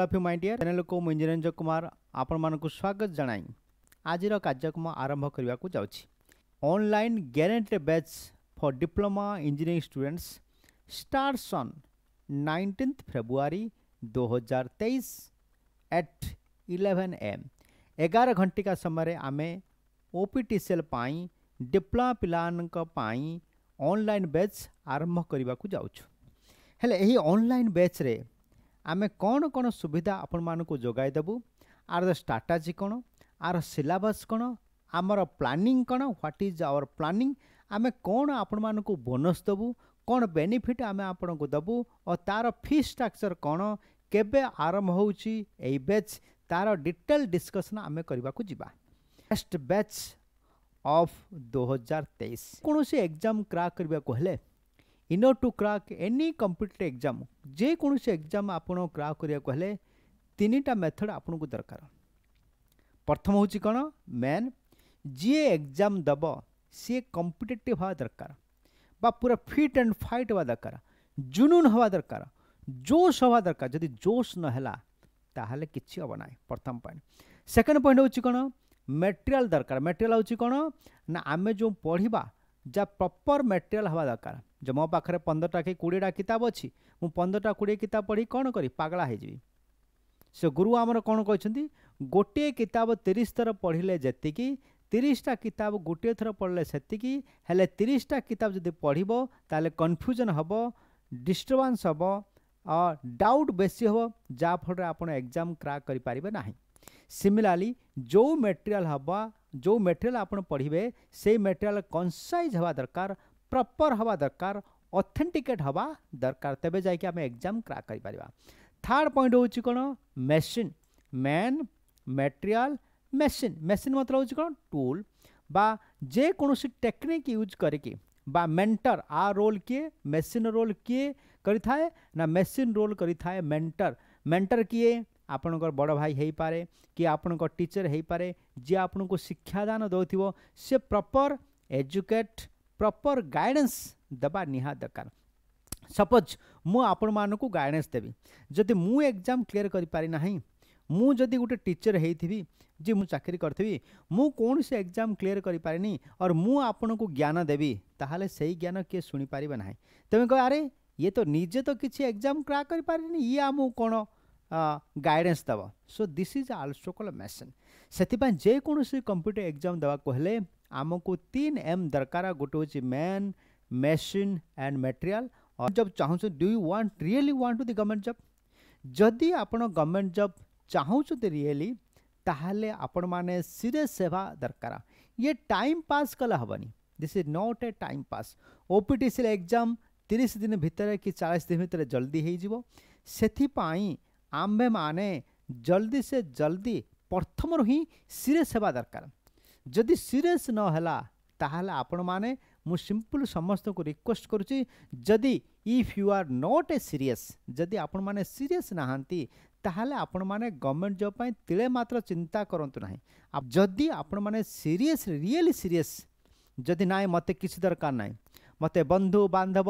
of you my deer ଚ୍ୟାନେଲକୁ ମୁଁ engineer Ranjan Kumar ଆପଣମାନଙ୍କୁ ସ୍ୱାଗତ ଜଣାଇ ଆଜିର କାର୍ଯ୍ୟକ୍ରମ ଆରମ୍ଭ କରିବାକୁ ଯାଉଛି ଅନଲାଇନ୍ ଗ୍ୟାରେଣ୍ଟିରେ batch for diploma engineering students starts on nineteen February 2023 at 11 AM एगार घंटिका समय आम O P T C L diploma पाई ऑनलाइन बैच आरंभ करने को जाऊँ हेले यही ऑनलाइन बैच रे आम कौन कौन सुविधा आपण मानक जगैदेबू आर स्ट्राटाजी कौन आर सिलेबस कौन आमर प्लानिंग कौन ह्वाट इज आवर प्लानिंग आम कौन आपण मानक बोनस देवु कौन बेनिफिट आम आपण को देवु और तार फी स्ट्रक्चर कौन केबे आरंभ हो बैच तार डिटेल डिस्कसन आम करने को नेक्स्ट बैच अफ दो हजार तेईस कौन सी एग्जाम क्राक करने को in to crack any competitive exam ଯେକୌଣସି ଏକ୍ଜାମ୍ ଆପଣ କ୍ରାକ୍ କରିବାକୁ ହେଲେ ତିନିଟା ମେଥଡ଼ ଆପଣଙ୍କୁ ଦରକାର ପ୍ରଥମ ହେଉଛି କ'ଣ ମେନ୍ ଯିଏ ଏକ୍ଜାମ୍ ଦେବ ସିଏ କମ୍ପିଟେଟିଭ୍ ହେବା ଦରକାର ବା ପୁରା ଫିଟ୍ ଆଣ୍ଡ ଫାଇଟ୍ ହେବା ଦରକାର ଜୁନୁନ୍ ହେବା ଦରକାର ଜୋସ୍ ହେବା ଦରକାର ଯଦି ଜୋସ୍ ନ ହେଲା ତାହେଲେ କିଛି ହେବ ନାହିଁ ପ୍ରଥମ ପଏଣ୍ଟ ସେକେଣ୍ଡ ପଏଣ୍ଟ ହେଉଛି କ'ଣ ମେଟେରିଆଲ୍ ଦରକାର ମେଟେରିଆଲ୍ ହେଉଛି କ'ଣ ନା ଆମେ ଯେଉଁ ପଢ଼ିବା ଯାହା ପ୍ରପର୍ ମେଟେରିଆଲ୍ ହେବା ଦରକାର ଯେ ମୋ ପାଖରେ ପନ୍ଦରଟା କି କୋଡ଼ିଏଟା କିତାବ ଅଛି ମୁଁ ପନ୍ଦରଟା କୋଡ଼ିଏ କିତାବ ପଢ଼ି କ'ଣ କରିବି ପାଗଳା ହେଇଯିବି ସେ ଗୁରୁ ଆମର କ'ଣ କହିଛନ୍ତି ଗୋଟିଏ କିତାବ ତିରିଶ ଥର ପଢ଼ିଲେ ଯେତିକି ତିରିଶଟା କିତାବ ଗୋଟିଏ ଥର ପଢ଼ିଲେ ସେତିକି ହେଲେ ତିରିଶଟା କିତାବ ଯଦି ପଢ଼ିବ ତାହେଲେ କନଫ୍ୟୁଜନ୍ ହେବ ଡିଷ୍ଟର୍ବାନ୍ସ ହେବ ଡାଉଟ୍ ବେଶୀ ହେବ ଯାହାଫଳରେ ଆପଣ ଏକ୍ଜାମ୍ କ୍ରାକ୍ କରିପାରିବେ ନାହିଁ ସିମିଲାରଲି ଯେଉଁ ମେଟେରିଆଲ୍ ହେବା ଯେଉଁ ମେଟେରିଆଲ୍ ଆପଣ ପଢ଼ିବେ ସେଇ ମେଟେରିଆଲ୍ କନସାଇଜ୍ ହେବା ଦରକାର प्रपर हवा दरकार अथेन्टिकेट हवा दरकार तेज जाए एग्जाम क्राक कर थार्ड पॉइंट हूँ कौन machine man material machine machine मतलब हूँ कौन टूल बाकोसी टेक्निक यूज करके बा मेंटर आ रोल किए मेसीन रोल किए करें ना मेसीन रोल करें मेंटर मेंटर किए आपण बड़ भाई हो पाए कि आपण टीचर हो पारे जी आपन को शिक्षादान दे प्रपर एजुकेट प्रपर गाइडेन्स देवा निहा दरकार सपोज मुझक गाइडेन्स देवी जदि मु एग्जाम क्लीयर करना मुझे गोटे टीचर होती जी मुझे चाकरी करी मुझसे एग्जाम क्लीयर करें और मुझक ज्ञान देवी तेल से ही ज्ञान किए शुणीपर ना तुम्हें कह अरे ये तो निजे तो किसी एग्जाम क्रा कर पारे ये आम कौन गाइडेन्स दब सो दिस् इज आलसोकल मेसन से जेकोसी कंप्यूटर एग्जाम देवाक को तीन एम दरकार गोटे हूँ मैन मेसीन एंड मेटेरियाल और जब चाहू do you want really want to the government job जदि आप गवर्नमेंट जॉब चाहते रियली ताहले आपण माने सीधे सेवा दरकार ये टाइम पास कला हेनी this is not a time pass OPTC exam तीस दिन भितर कि चालीस दिन भितर जल्दी हो आम्भे माने जल्दी से जल्दी प्रथम ही सीरीयस सेवा दरकार ଯଦି ସିରିୟସ୍ ନ ହେଲା ତାହେଲେ ଆପଣମାନେ ମୁଁ ସିମ୍ପଲ୍ ସମସ୍ତଙ୍କୁ ରିକ୍ୱେଷ୍ଟ କରୁଛି ଯଦି if you are not a serious ଯଦି ଆପଣମାନେ ସିରିୟସ୍ ନାହାନ୍ତି ତାହେଲେ ଆପଣମାନେ ଗଭର୍ଣ୍ଣମେଣ୍ଟ ଜବ୍ ପାଇଁ ତିଳେ ମାତ୍ର ଚିନ୍ତା କରନ୍ତୁ ନାହିଁ ଯଦି ଆପଣମାନେ ସିରିୟସ୍ ରିଏଲି ସିରିୟସ୍ ଯଦି ନାହିଁ ମୋତେ କିଛି ଦରକାର ନାହିଁ ମୋତେ ବନ୍ଧୁ ବାନ୍ଧବ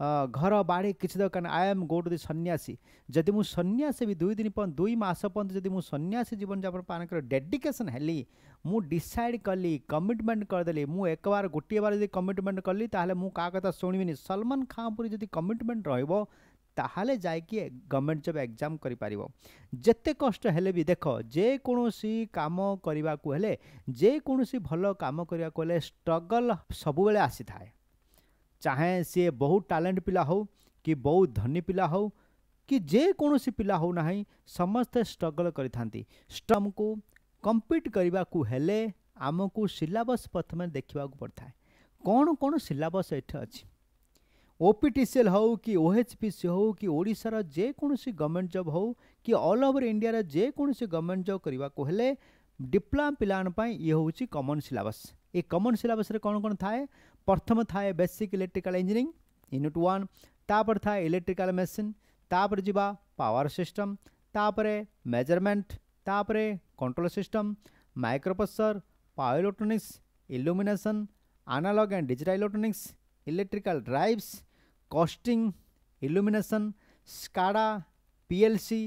घर बाढे किसी दरकार नाही I am go to the सन्यासी जदि मु सन्यासी भी दुई दिन पर्यंत दुई मस पर्यंत तो जदि मु सन्यासी जीवन जापन पान डेडिकेसन है हेली कली कमिटमेंट करदेली मुझे एक बार गोटे बार जदि कमिटमेंट कली ताहले मु का कथा शुणबिनी सलमान खान पूरी जदि कमिटमेंट रहबो ତାହେଲେ ଯାଇକି ଗଭର୍ଣ୍ଣମେଣ୍ଟ ଜବ୍ ଏକ୍ଜାମ୍ କରିପାରିବ देख जेकोसी कम ବି ଦେଖ ଯେକୌଣସି କାମ କରିବାକୁ ହେଲେ ଯେକୌଣସି ଭଲ କାମ କରିବାକୁ चाहे सी बहुत टैलेंट पिला हो कि बहुत धनी पिला हो कि जे जेकोसी पिला होना ही समस्ते स्ट्रगल करम को कंप्लीट करने को हेले आम को सिलेबस प्रथम देखा पड़ता है कौन कौन सिलेबस ये अच्छी ओपीटीसीएल हो कि ओएचपीसी हो कि ओडार जेकोसी गवर्नमेंट जब हो कि ऑल ओवर इंडिया जेकोसी गवर्नमेंट जब करने डिप्लोमा पिलान ये हूँ कमन सिलेबस ये कमन सिलबस कौन कौन थाए પ્રથમ થાય basic electrical engineering unit one ତାପରେ ଥାଏ ଇଲେକ୍ଟ୍ରିକାଲ ମେସିନ୍ ତାପରେ ଯିବା ପାୱାର ସିଷ୍ଟମ୍ ତାପରେ ମେଜରମେଣ୍ଟ ତାପରେ control system microprocessor power electronics illumination analog and digital electronics electrical drives costing illumination SCADA PLC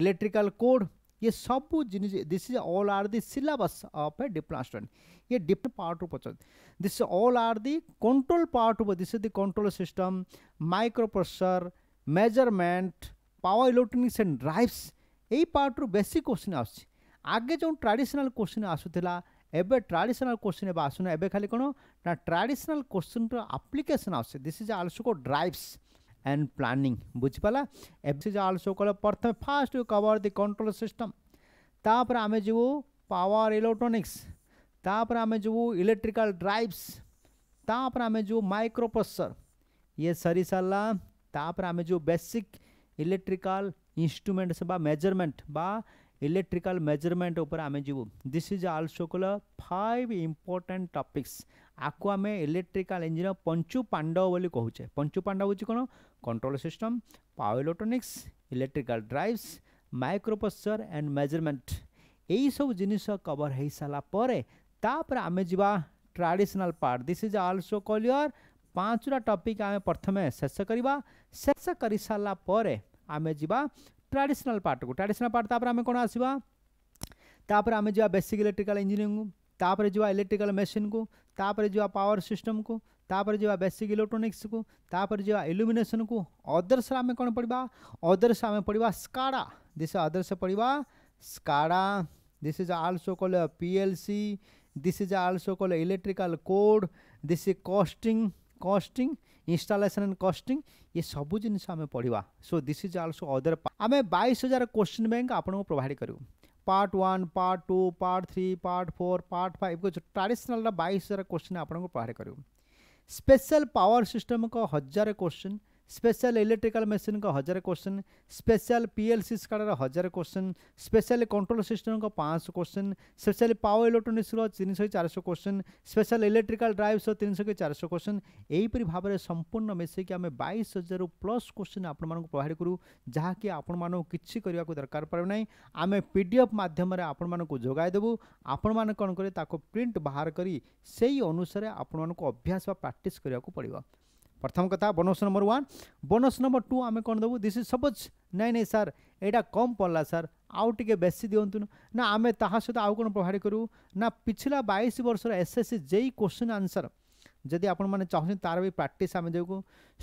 electrical code ये सब जिन this is all are the syllabus of a diploma student ये different part पचार this all are the control part this is the control system microprocessor processor measurement power electronics and drives यही पार्ट्रु बेसी question आसे आगे जो traditional question आसूला एवं traditional question एवं आसूना एवं खाली कौन ना traditional question application as this is also को ड्राइव्स एंड प्लानिंग बुझीपाला कल प्रथम first you cover the control system तापर आम जीवु पावर इलेक्ट्रोनिक्स तापर आम जीवु इलेक्ट्रिकल ड्राइवस तापर आम जो माइक्रोप्रोसर ये सरी सारा तापर आम जो बेसिक इलेक्ट्रिकल इन्स्ट्रुमेंट्स मेजरमेंट बा electrical measurement ଉପରେ ଆମେ ଯିବୁ this is also called five important topics ଆକୁ ଆମେ electrical engineer ପଞ୍ଚୁ ପାଣ୍ଡବ ବୋଲି କହୁଛେ ପଞ୍ଚୁ ପାଣ୍ଡବ ହେଉଛି କ'ଣ control system power electronics electrical drives microprocessor and measurement ଏଇ ସବୁ ଜିନିଷ କଭର୍ ହେଇସାରିଲା ପରେ ତାପରେ ଆମେ ଯିବା traditional part this is also call your ପାଞ୍ଚଟା ଟପିକ୍ ଆମେ ପ୍ରଥମେ ଶେଷ କରିବା ଶେଷ କରିସାରିଲା ପରେ ଆମେ ଯିବା ट्राडिशनाल पार्ट को ट्राडिशनाल पार्ट तापर आम कौन आसपर आम जा बेसिक इलेक्ट्रिकाल इंजीनियरिंग तापर जा इलेक्ट्रिकाल मेसीन कोपर जा पावर सिस्टम को तापर जा बेसिक इलेक्ट्रोनिक्स को तापर जा इल्यूमिनेशन को अदर्स आम कौन पढ़ा अदर्स आम पढ़ा स्काडा दिश अदर्स पढ़ा SCADA this is also call P L C this is also call electrical code this is costing costing installation and costing ये सब जिन आम पढ़ा so this is also other आम बैश हजार क्वेश्चन बैंक आपको प्रोभाइड करूँ part one part two part three part four part five traditional बैस हजार क्वेश्चन आपको प्रोभाइड करूँ स्पेशल पावर सिस्टम को हजार क्वेश्चन स्पेशल इलेक्ट्रिकल मशीन का हजार क्वेश्चन स्पेशल पीएलसी स्कार हजार क्वेश्चन स्पेशल कंट्रोल सिस्टम का पाँच क्वेश्चन स्पेशल पावर इलेक्ट्रोनिक्स तीन सौ चार सौ क्वेश्चन स्पेशल इलेक्ट्रिकल ड्राइवस तीन सौ चार सौ क्वेश्चन यहीपर भाव में संपूर्ण मिसिक आम बैश हजार प्लस क्वेश्चन आपण मूँ प्रोभाइड करूँ जहाँकि आपण किसी करने को दरकार पड़े ना आम पी डी एफ मध्यम आपण मूँ देवु आपण मैंने कौन करेंगे प्रिंट बाहर कर सही अनुसार आपण मूँ अभ्यास प्राक्ट करने को पड़ा प्रथम कथा bonus number one bonus number two आम कौन देवु दिस इज सपोज नाई नाई सार यहाँ कम पड़ा सार आउ टे बेसी दिंतुन ना आम सहित आउ कौन प्रोभाइड करूँ ना पिछला बैश वर्ष S S C JE question answer जदि आप मैंने तार भी प्राक्ट आम देखू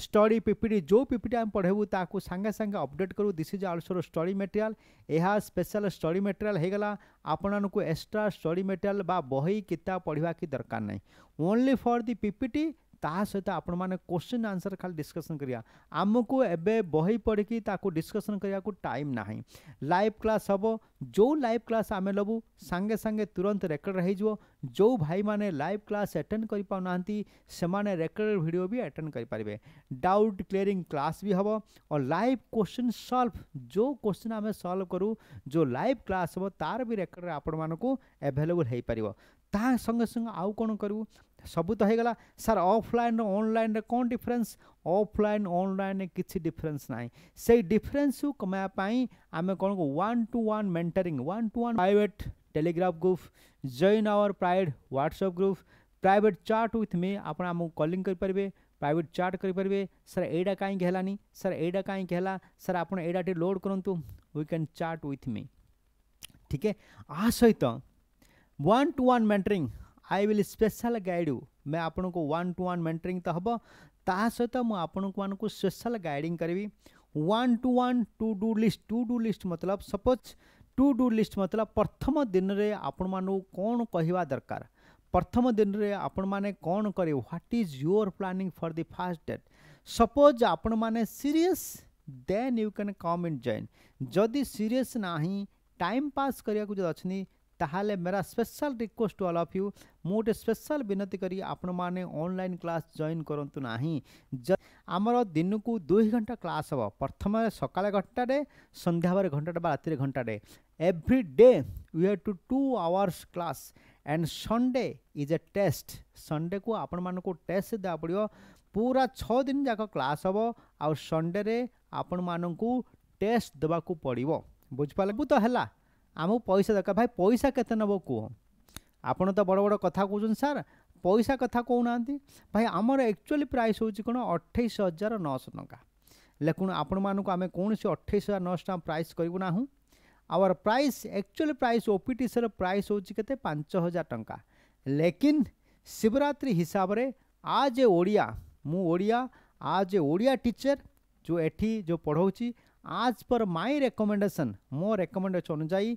स्टडी पिपिटी जो पीपीटी आम पढ़ेबू ताकू सांगे सांगे अपडेट करूँ दिस इज आल्सोर स्टडी मेटेरियाल यह स्पेशल स्टडी मेटेरियाल होगा आपण को एक्स्ट्रा स्टडी मेटेरियाल बही किताब पढ़वा कि दरकार नहीं ओनली फर दि पीपीटी सहित आपण मैंने क्वेश्चन आंसर खाली डिस्कसन करा आम को एवं बही पढ़ डिस्कसन करने टाइम ना लाइव क्लास हम जो लाइव क्लास आम लबु सांगे सांगे तुरंत रेकर्ड हो जो भाई मैंने लाइव क्लास एटेड कर पाँना से रेकर्ड भिड भी एटेड करेंगे डाउट क्लीयरी क्लास भी हम और लाइव क्वेश्चन सल्व जो क्वेश्चन आम सल्व करूँ जो लाइव क्लास हम तार भी रेकर्ड आपण मानक एभेलेबुल पार ता संगे संगे आउ कौन करूँ सब तो होगा सर अफलाइन अनलाइन रे कौन डिफरेंस ऑफलाइन ऑनलाइन किसी डिफरेंस ना से डिफरेन्स को कमापी आम कौन को one to one mentoring one to one private telegraph group join our private WhatsApp group private chat with me आप कलिंग करेंगे प्राइवेट चार्ट करेंगे सर एडा कहीं हलानी सर एडा कहीं हला सर आप लोड करूँ we can chat with me ठीक है आ सहित one to one mentoring I will special guide you मैं आपन को वन टू वन मेन्टरिंग तो हम तासत मुझे स्पेशल गाइडिंग करी one to one to do list to do list मतलब सपोज टू डू लिस्ट मतलब प्रथम दिन में आपण मानक कौन कहवा दरकार प्रथम दिन में आपण मैंने कौन करें what is your planning for the first date suppose आपण मैंने serious then you can come in join जदि सीरीयस ना टाइम पास करने अच्छी ତାହେଲେ ମେରା special request to all of you ମୁଁ ଗୋଟେ ସ୍ପେଶାଲ ବିନତି କରି ଆପଣମାନେ ଅନଲାଇନ୍ କ୍ଲାସ୍ ଜଏନ୍ କରନ୍ତୁ ନାହିଁ ଆମର ଦିନକୁ ଦୁଇ ଘଣ୍ଟା କ୍ଲାସ୍ ହେବ ପ୍ରଥମେ ସକାଳେ ଘଣ୍ଟାଟେ ସନ୍ଧ୍ୟାବେଳେ ଘଣ୍ଟାଟେ ବା ରାତିରେ ଘଣ୍ଟାଟେ every day you have to two hours class and Sunday is a test ସନ୍ଡେକୁ ଆପଣମାନଙ୍କୁ ଟେଷ୍ଟ ଦେବାକୁ ପଡ଼ିବ ପୁରା ଛଅ ଦିନ ଯାକ କ୍ଲାସ୍ ହେବ ଆଉ ସନ୍ଡେରେ ଆପଣମାନଙ୍କୁ ଟେଷ୍ଟ ଦେବାକୁ ପଡ଼ିବ ବୁଝିପାରିଲେ ତ ହେଲା आम पैसा दरकार भाई पैसा के नब कह आप बड़ बड़ कथा कौन सार पैसा कथा कहना भाई आमर एक्चुअली प्राइस हूँ कौन अठाई हजार नौश टाँह लेकिन आपण मानक आम कौन से अठाईस हजार नौश टाँग प्राइस करूँ ना our price actually price OPT sir price होते पांच हजार टाँचा लेकिन शिवरात्रि हिसाब से आज ए ओडिया मुड़िया आज ए ओडिया टीचर जो एटी जो पढ़ाऊँ आज पर माई रेकमेंडेसन मो रेकमेंडेसन अनुजाई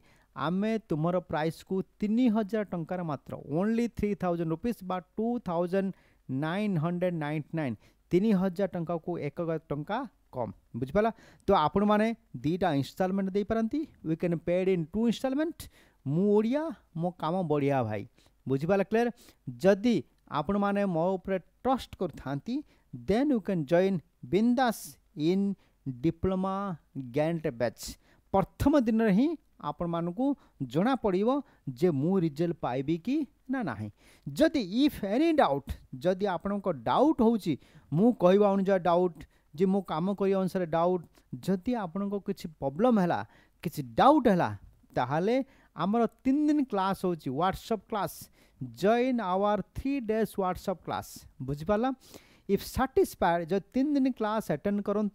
आम तुम प्राइस को तीन हजार टकर मात्र ओनली थ्री थाउजेंड रुपीज बा two thousand nine hundred ninety nine तीन हजार टंका को एक टंका कम बुझिपाला तो आपण मैंने दुईटा इनस्टलमेंट दे पारती we can paid in two installment मुड़िया मो कम बढ़िया भाई बुझिपाला क्लीयर जदि आपण मैंने मो ट्रस्ट कर देन यू कैन जॉइन बिंदास इन डिप्लोमा गैंट बैच प्रथम दिन ही आपण मानक जना पड़ जे मु रिजल्ट पाइबी कि ना ना जदि इफ एनी डाउट जदि आपण को डाउट हो कह अनुसार डाउट जे मो काम कर अनुसार डाउट जदि आपण को किसी प्रोब्लम है कि डाउट है तेल आमर तीन दिन class WhatsApp class join our three days WhatsApp class बुझिपार इफ साटिस्फाएड जो तीन दिन क्लास एटेड करूँ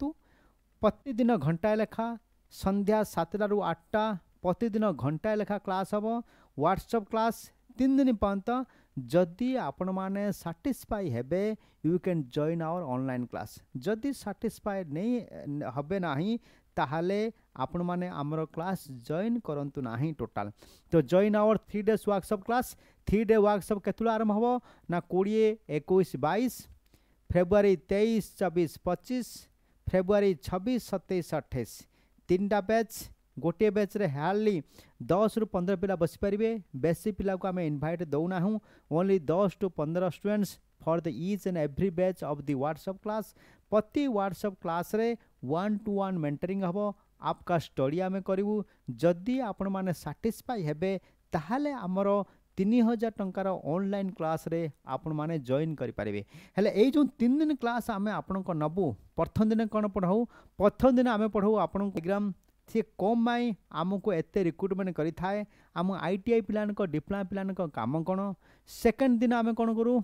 ପ୍ରତିଦିନ ଘଣ୍ଟାଏ ଲେଖା ସନ୍ଧ୍ୟା ସାତଟାରୁ ଆଠଟା ପ୍ରତିଦିନ ଘଣ୍ଟାଏ ଲେଖା କ୍ଲାସ୍ ହେବ ହ୍ୱାଟ୍ସଅପ୍ କ୍ଲାସ୍ ତିନି ଦିନ ପର୍ଯ୍ୟନ୍ତ ଯଦି ଆପଣମାନେ ସାଟିସ୍ଫାଇ ହେବେ you can join our online class ଯଦି ସାଟିସ୍ଫାଏ ନେଇ ହେବେ ନାହିଁ ତାହେଲେ ଆପଣମାନେ ଆମର କ୍ଲାସ୍ ଜଏନ୍ କରନ୍ତୁ ନାହିଁ ଟୋଟାଲ୍ ତ join our three days workshop class three day workshop କେତେବେଳେ ଆରମ୍ଭ ହେବ ନା କୋଡ଼ିଏ ଏକୋଇଶ ବାଇଶ ଫେବୃଆରୀ ତେଇଶ ଚବିଶ ପଚିଶ फेब्रुआरी छब्स सतैश अठाई तीन टा बैच गोटे बैच रे हार्डलि दस रु पंद्रह पिला बस पारे बेसी पिला को आम इनभाइट दौना ओनली दस टू पंद्रह students for the each and every batch of the WhatsApp class प्रति WhatsApp class one to one mentoring हम आपका स्टडी आम करूँ जदि आपण मैंने साटिस्फाई हे तालोले आमर ତିନି ହଜାର ଟଙ୍କାର ଅନଲାଇନ୍ କ୍ଲାସ୍ରେ ଆପଣମାନେ ଜଏନ୍ କରିପାରିବେ ହେଲେ ଏଇ ଯେଉଁ ତିନି ଦିନ କ୍ଲାସ୍ ଆମେ ଆପଣଙ୍କ ନେବୁ ପ୍ରଥମ ଦିନ କ'ଣ ପଢ଼ାଉ ପ୍ରଥମ ଦିନ ଆମେ ପଢ଼ାଉ ଆପଣଙ୍କୁ ପ୍ରୋଗ୍ରାମ୍ ସିଏ କ'ଣ ପାଇଁ ଆମକୁ ଏତେ ରିକ୍ରୁଟମେଣ୍ଟ କରିଥାଏ ଆମ ଆଇ ଟି ଆଇ ପିଲାଙ୍କ ଡିପ୍ଲୋମା ପିଲାଙ୍କ କାମ କ'ଣ ସେକେଣ୍ଡ ଦିନ ଆମେ କ'ଣ କରୁ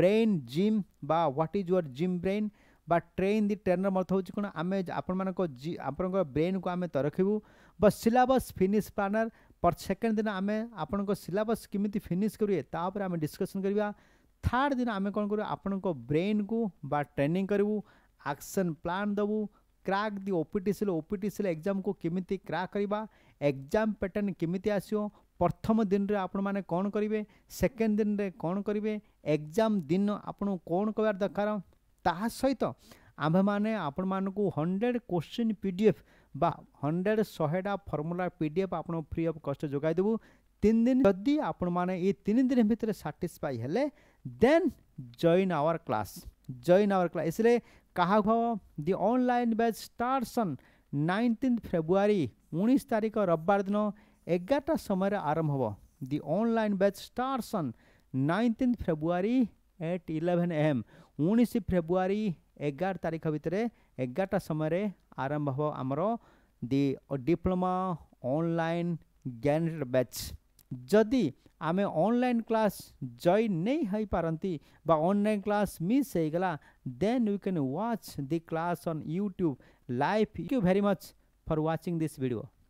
ବ୍ରେନ୍ ଜିମ୍ ବା what is your gym brain ବା ଟ୍ରେନ୍ ଦି ଟ୍ରେନ୍ର ମତ ହେଉଛି କ'ଣ ଆମେ ଆପଣମାନଙ୍କ ଆପଣଙ୍କ ବ୍ରେନ୍କୁ ଆମେ ତ ରଖିବୁ ବା ସିଲାବସ୍ ଫିନିଶ୍ ପ୍ଲାନର୍ पर सेकेंड दिन आम आपण सिलेबस केमी फिनिश करे आम डिस्कसन करवा थार्ड दिन आम कौन कर आपण ब्रेन को बा ट्रेनिंग करूँ आक्शन प्लां देवु crack the OPTCL exam को किमी क्राक करवा एग्जाम पैटर्न केमी आसो प्रथम दिन रे आपण मैंने कौन करेंगे सेकेंड दिन रे कौन करेंगे एग्जाम दिन आप कौन कर दरकार ता सहित मैंने आपण मानक hundred question P D F বা হন্ড্রেড শহেটা ফর্মুলা পিডিএফ আপনার ফ্রি অফ কষ্ট যোগাই দেবু তিন দিন যদি আপন মানে এই তিন দিন ভিতরে সাটিসফাই হলে then join our class join our class इसलिए কাহা ভাব the online batch starts on nineteen February উনিশ তারিখ রবিবার দিন এগারোটা সময় আরম্ভ হব the online batch starts on nineteen February at eleven AM उन्नीस फेब्रुआरी एगार तारीख भितर एगारटा समय ଆରମ୍ଭ ହେବ ଆମର ଦି ଡିପ୍ଲୋମା ଅନଲାଇନ୍ ଜ୍ଞାନର ବ୍ୟାଚ୍ ଯଦି ଆମେ ଅନଲାଇନ୍ କ୍ଲାସ୍ ଜଏନ୍ ନେଇ ହୋଇପାରନ୍ତି ବା ଅନଲାଇନ୍ କ୍ଲାସ୍ ମିସ୍ ହୋଇଗଲା then you can watch the class on YouTube live you very much for watching this video